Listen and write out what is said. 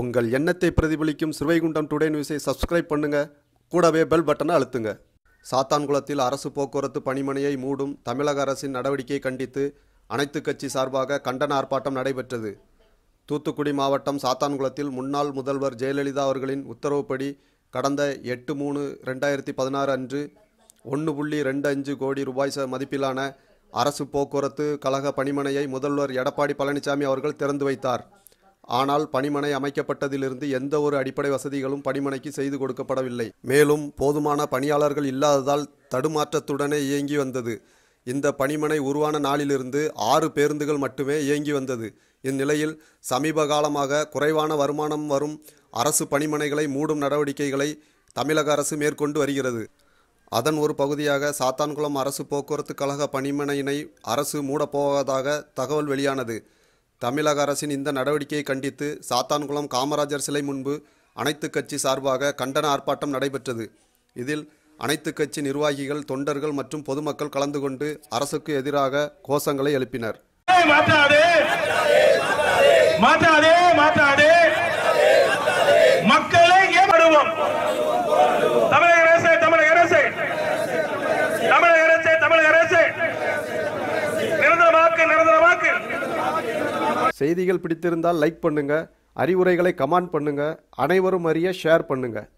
உங்கள் எண்ணத்தை பிரதிபலிக்கும் சிறுவைகுண்டம் டுடே நியூஸை சப்ஸ்கிரைப் பண்ணுங்க கூடவே பெல் பட்டனை அழுத்துங்க சாத்தான்குளத்தில் அரசு போக்குவரத்து பணிமனையை மூடும் தமிழக அரசின் நடவடிக்கையை கண்டித்து அனைத்து கட்சி சார்பாக கண்டன ஆர்ப்பாட்டம் நடைபெற்றது தூத்துக்குடி மாவட்டம் சாத்தான்குளத்தில் முன்னாள் முதல்வர் ஜெயலலிதா அவர்களின் உத்தரவுப்படி கடந்த எட்டு மூணு ரெண்டாயிரத்தி பதினாறு அன்று ஒன்று புள்ளி ரெண்டு அஞ்சு கோடி ரூபாய் மதிப்பிலான அரசு போக்குவரத்து கழக பணிமனையை முதல்வர் எடப்பாடி பழனிசாமி அவர்கள் திறந்து வைத்தார் ஆனால் பணிமனை அமைக்கப்பட்டதிலிருந்து எந்த ஒரு அடிப்படை வசதிகளும் பணிமனைக்கு செய்து கொடுக்கப்படவில்லை மேலும் போதுமான பணியாளர்கள் இல்லாததால் தடுமாற்றத்துடனே இயங்கி வந்தது இந்த பணிமனை உருவான நாளிலிருந்து ஆறு பேருந்துகள் மட்டுமே இயங்கி வந்தது இந்நிலையில் சமீப காலமாக குறைவான வருமானம் வரும் அரசு பணிமனைகளை மூடும் நடவடிக்கைகளை தமிழக அரசு மேற்கொண்டு வருகிறது அதன் ஒரு பகுதியாக சாத்தான்குளம் அரசு போக்குவரத்து கழக பணிமனையினை அரசு மூடப்போவதாக தகவல் வெளியானது தமிழக அரசின் இந்த நடவடிக்கையை கண்டித்து சாத்தான்குளம் காமராஜர் சிலை முன்பு அனைத்து கட்சி சார்பாக கண்டன ஆர்ப்பாட்டம் நடைபெற்றது இதில் அனைத்து கட்சி நிர்வாகிகள் தொண்டர்கள் மற்றும் பொதுமக்கள் கலந்து கொண்டு அரசுக்கு எதிராக கோஷங்களை எழுப்பினர் மக்களை செய்திகள் பிடித்திருந்தால் லைக் பண்ணுங்கள் அறிவுரைகளை கமெண்ட் பண்ணுங்கள் அனைவரும் அறிய ஷேர் பண்ணுங்கள்